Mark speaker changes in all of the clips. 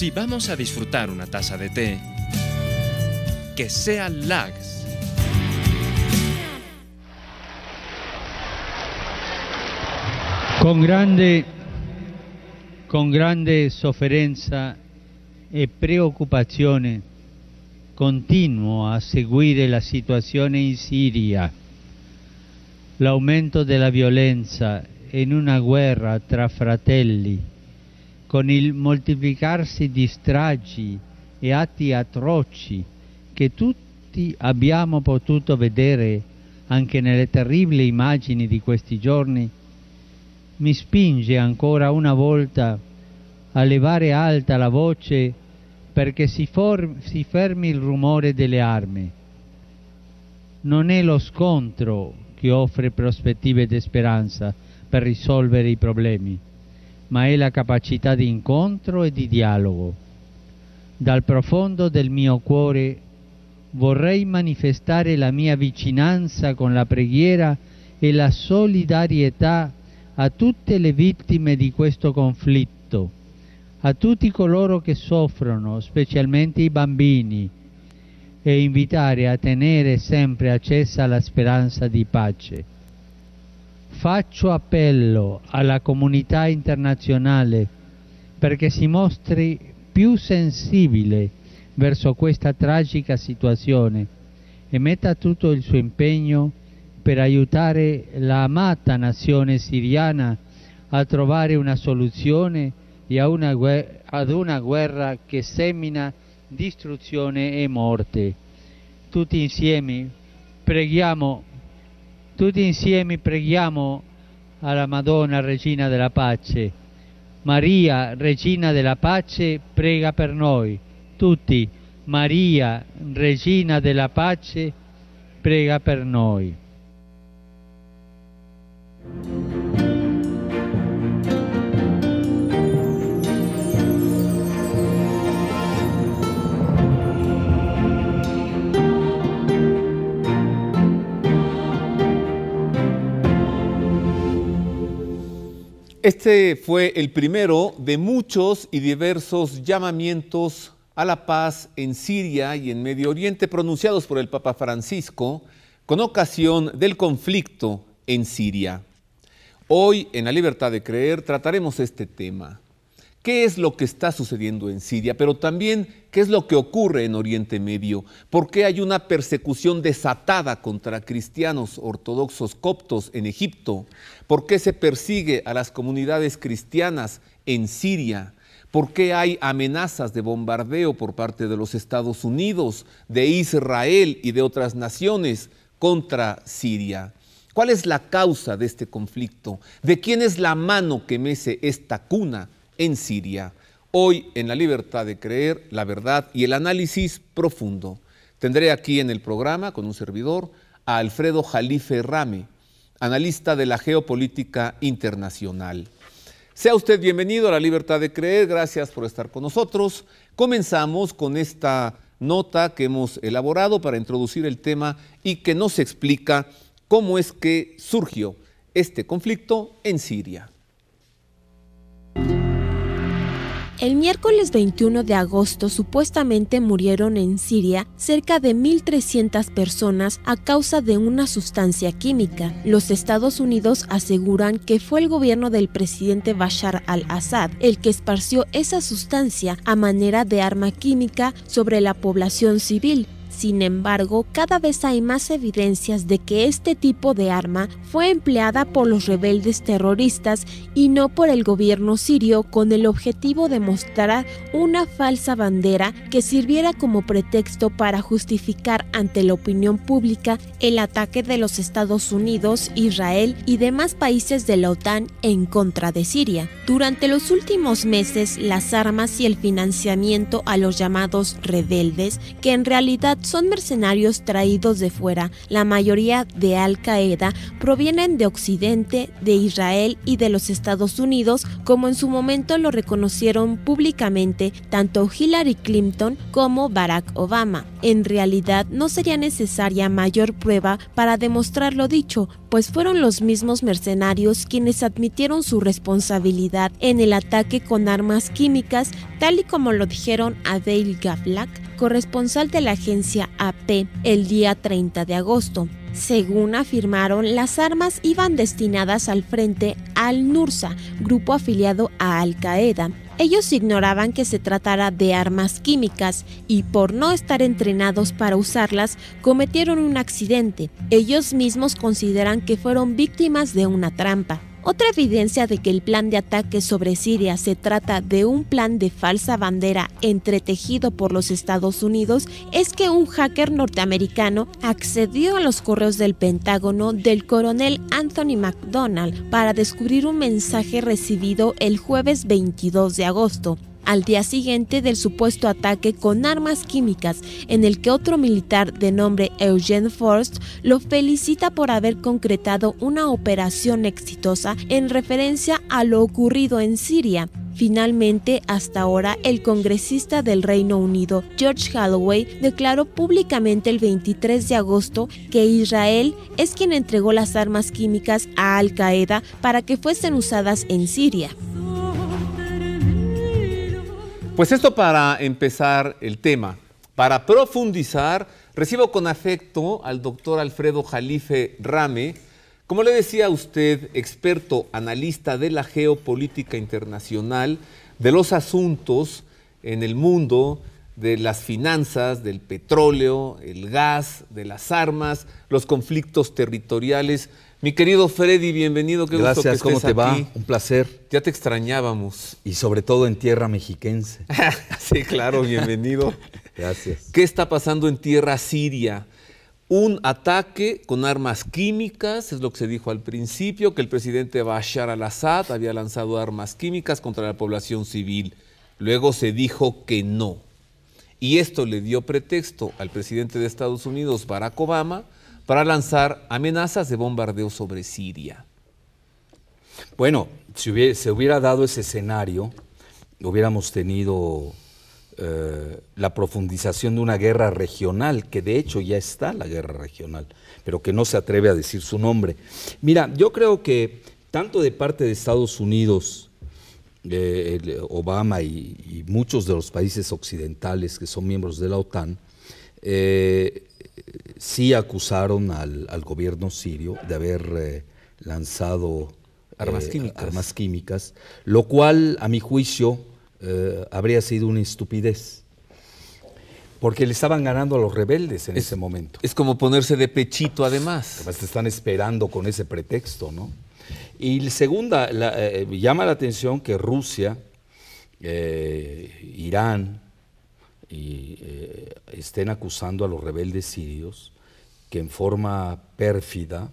Speaker 1: Si vamos a disfrutar una taza de té, que sea Lags.
Speaker 2: Con grande, con grande sofferenza e preoccupazione continuo a seguire la situación en Siria, l'aumento la violencia en una guerra tra fratelli con il moltiplicarsi di stragi e atti atroci che tutti abbiamo potuto vedere anche nelle terribili immagini di questi giorni, mi spinge ancora una volta a levare alta la voce perché si, si fermi il rumore delle armi. Non è lo scontro che offre prospettive di speranza per risolvere i problemi ma è la capacità di incontro e di dialogo. Dal profondo del mio cuore vorrei manifestare la mia vicinanza con la preghiera e la solidarietà a tutte le vittime di questo conflitto, a tutti coloro che soffrono, specialmente i bambini, e invitare a tenere sempre accesa la speranza di pace faccio appello alla comunità internazionale perché si mostri più sensibile verso questa tragica situazione e metta tutto il suo impegno per aiutare la amata nazione siriana a trovare una soluzione e a una ad una guerra che semina distruzione e morte. Tutti insieme preghiamo tutti insieme preghiamo alla Madonna Regina della Pace. Maria Regina della Pace, prega per noi. Tutti, Maria Regina della Pace, prega per noi.
Speaker 3: Este fue el primero de muchos y diversos llamamientos a la paz en Siria y en Medio Oriente pronunciados por el Papa Francisco con ocasión del conflicto en Siria. Hoy en La Libertad de Creer trataremos este tema qué es lo que está sucediendo en Siria, pero también qué es lo que ocurre en Oriente Medio, por qué hay una persecución desatada contra cristianos ortodoxos coptos en Egipto, por qué se persigue a las comunidades cristianas en Siria. ¿Por qué hay amenazas de bombardeo por parte de los Estados Unidos, de Israel y de otras naciones contra Siria? ¿Cuál es la causa de este conflicto? ¿De quién es la mano que mece esta cuna en Siria. Hoy, en La Libertad de Creer, la Verdad y el Análisis Profundo, tendré aquí en el programa, con un servidor, a Alfredo Jalife Rame, analista de la geopolítica internacional. Sea usted bienvenido a La Libertad de Creer, gracias por estar con nosotros. Comenzamos con esta nota que hemos elaborado para introducir el tema y que nos explica cómo es que surgió este conflicto en Siria.
Speaker 4: El miércoles 21 de agosto supuestamente murieron en Siria cerca de 1.300 personas a causa de una sustancia química. Los Estados Unidos aseguran que fue el gobierno del presidente Bashar al-Assad el que esparció esa sustancia a manera de arma química sobre la población civil, sin embargo, cada vez hay más evidencias de que este tipo de arma fue empleada por los rebeldes terroristas y no por el gobierno sirio con el objetivo de mostrar una falsa bandera que sirviera como pretexto para justificar ante la opinión pública el ataque de los Estados Unidos, Israel y demás países de la OTAN en contra de Siria. Durante los últimos meses, las armas y el financiamiento a los llamados rebeldes, que en realidad son mercenarios traídos de fuera. La mayoría de Al Qaeda provienen de Occidente, de Israel y de los Estados Unidos, como en su momento lo reconocieron públicamente tanto Hillary Clinton como Barack Obama. En realidad no sería necesaria mayor prueba para demostrar lo dicho, pues fueron los mismos mercenarios quienes admitieron su responsabilidad en el ataque con armas químicas, tal y como lo dijeron a Dale Gavlak, corresponsal de la agencia AP, el día 30 de agosto. Según afirmaron, las armas iban destinadas al frente al-Nursa, grupo afiliado a Al-Qaeda, ellos ignoraban que se tratara de armas químicas y por no estar entrenados para usarlas cometieron un accidente. Ellos mismos consideran que fueron víctimas de una trampa. Otra evidencia de que el plan de ataque sobre Siria se trata de un plan de falsa bandera entretejido por los Estados Unidos es que un hacker norteamericano accedió a los correos del Pentágono del coronel Anthony McDonald para descubrir un mensaje recibido el jueves 22 de agosto, al día siguiente del supuesto ataque con armas químicas, en el que otro militar de nombre Eugene Forst lo felicita por haber concretado una operación exitosa en referencia a lo ocurrido en Siria. Finalmente, hasta ahora, el congresista del Reino Unido, George Holloway, declaró públicamente el 23 de agosto que Israel es quien entregó las armas químicas a Al Qaeda para que fuesen usadas en Siria.
Speaker 3: Pues esto para empezar el tema. Para profundizar, recibo con afecto al doctor Alfredo Jalife Rame, como le decía a usted, experto analista de la geopolítica internacional, de los asuntos en el mundo, de las finanzas, del petróleo, el gas, de las armas, los conflictos territoriales mi querido Freddy, bienvenido. Qué Gracias, gusto que ¿cómo te va? Un placer. Ya te extrañábamos.
Speaker 1: Y sobre todo en tierra mexiquense.
Speaker 3: sí, claro, bienvenido. Gracias. ¿Qué está pasando en tierra siria? Un ataque con armas químicas, es lo que se dijo al principio, que el presidente Bashar al-Assad había lanzado armas químicas contra la población civil. Luego se dijo que no. Y esto le dio pretexto al presidente de Estados Unidos, Barack Obama, para lanzar amenazas de bombardeo
Speaker 1: sobre Siria. Bueno, si se hubiera dado ese escenario, hubiéramos tenido eh, la profundización de una guerra regional, que de hecho ya está la guerra regional, pero que no se atreve a decir su nombre. Mira, yo creo que tanto de parte de Estados Unidos, eh, Obama y, muchos de los países occidentales que son miembros de la OTAN, eh, sí acusaron al, gobierno sirio de haber eh, lanzado eh, armas, químicas. armas, químicas. lo cual a mi juicio eh, habría sido una estupidez. Porque le estaban ganando a los rebeldes en ese momento. Es como ponerse de pechito además. Además te están esperando con ese pretexto, ¿no? Y segunda, llama la atención que Rusia, Irán, y eh, estén acusando a los rebeldes sirios que en forma pérfida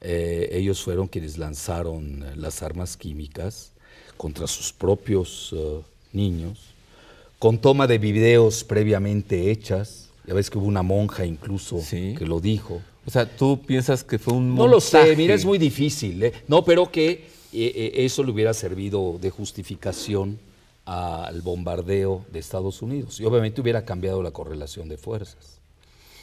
Speaker 1: eh, ellos fueron quienes lanzaron eh, las armas químicas contra sus propios niños, con toma de videos previamente hechas. Ya ves que hubo una monja incluso que lo dijo. O sea, tú piensas que fue un...
Speaker 3: Montaje? No lo sé,
Speaker 1: mira, es muy difícil. ¿eh? No, pero que eso le hubiera servido de justificación al bombardeo de Estados Unidos. Y obviamente hubiera cambiado la correlación de fuerzas.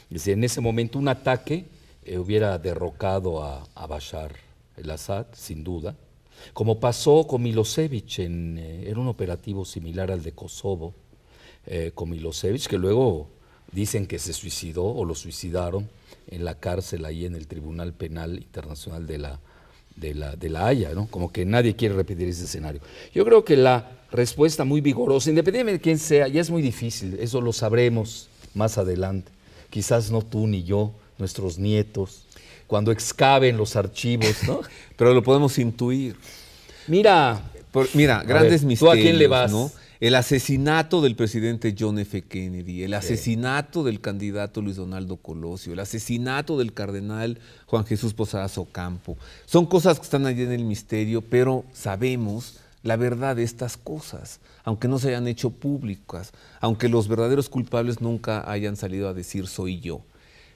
Speaker 1: Es en ese momento un ataque eh, hubiera derrocado a, Bashar el Assad, sin duda, como pasó con Milosevic, en, eh, un operativo similar al de Kosovo, eh, con Milosevic, que luego dicen que se suicidó o lo suicidaron en la cárcel ahí en el Tribunal Penal Internacional de la, de la, de la Haya, ¿no? como que nadie quiere repetir ese escenario. Yo creo que la, respuesta muy vigorosa, independientemente de quién sea, ya es muy difícil, eso lo sabremos más adelante. Quizás no tú ni yo, nuestros nietos, cuando excaven los archivos, ¿no? Pero lo podemos intuir. Mira, mira, grandes misterios.
Speaker 3: ¿Tú a quién le vas? El asesinato del presidente John F. Kennedy, el asesinato del candidato Luis Donaldo Colosio, el asesinato del cardenal Juan Jesús Posadas Ocampo. Son cosas que están allí en el misterio, pero sabemos la verdad de estas cosas, aunque no se hayan hecho públicas, aunque los verdaderos culpables nunca hayan salido a decir soy yo.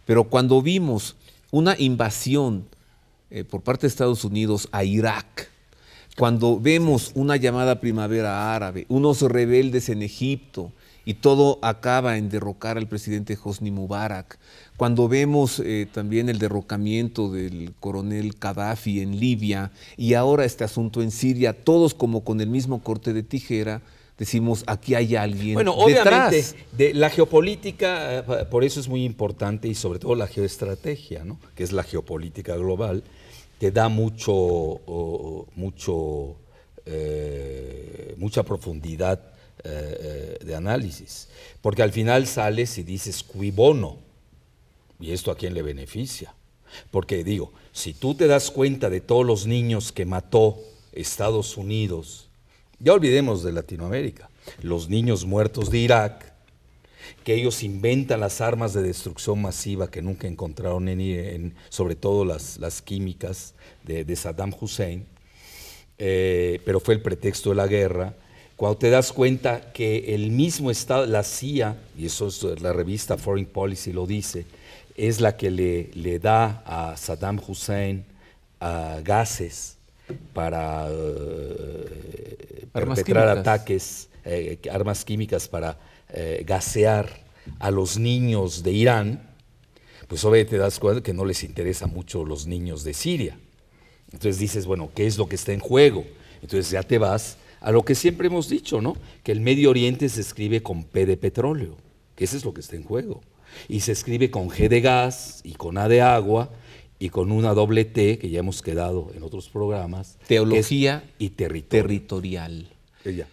Speaker 3: Pero cuando vimos una invasión eh, por parte de Estados Unidos a Irak, cuando vemos una llamada primavera árabe, unos rebeldes en Egipto, y todo acaba en derrocar al presidente Hosni Mubarak. Cuando vemos eh, también el derrocamiento del coronel Gaddafi en Libia y ahora este asunto en Siria, todos como con el mismo corte de
Speaker 1: tijera, decimos aquí hay alguien. Bueno, obviamente de la geopolítica, eh, por eso es muy importante y sobre todo la geoestrategia, que es la geopolítica global, que da mucho, mucho, eh, mucha profundidad eh, eh, de análisis. Porque al final sales y dices cuibono ¿Y esto a quién le beneficia? Porque digo, si tú te das cuenta de todos los niños que mató Estados Unidos, ya olvidemos de Latinoamérica, los niños muertos de Irak, que ellos inventan las armas de destrucción masiva que nunca encontraron, en, sobre todo las, las químicas de, de, Saddam Hussein, eh, pero fue el pretexto de la guerra, cuando te das cuenta que el mismo Estado, la CIA, y eso es la revista Foreign Policy lo dice, es la que le, le da a Saddam Hussein gases para eh, perpetrar ataques, eh, armas químicas para eh, gasear a los niños de Irán, pues obviamente te das cuenta que no les interesa mucho los niños de Siria. Entonces dices, bueno, ¿qué es lo que está en juego? Entonces ya te vas a lo que siempre hemos dicho, ¿no? Que el Medio Oriente se escribe con P de petróleo, que eso es lo que está en juego. Y se escribe con G de gas y con A de agua y con una doble T, que ya hemos quedado en otros programas. Teología y territorio. territorial. Eh,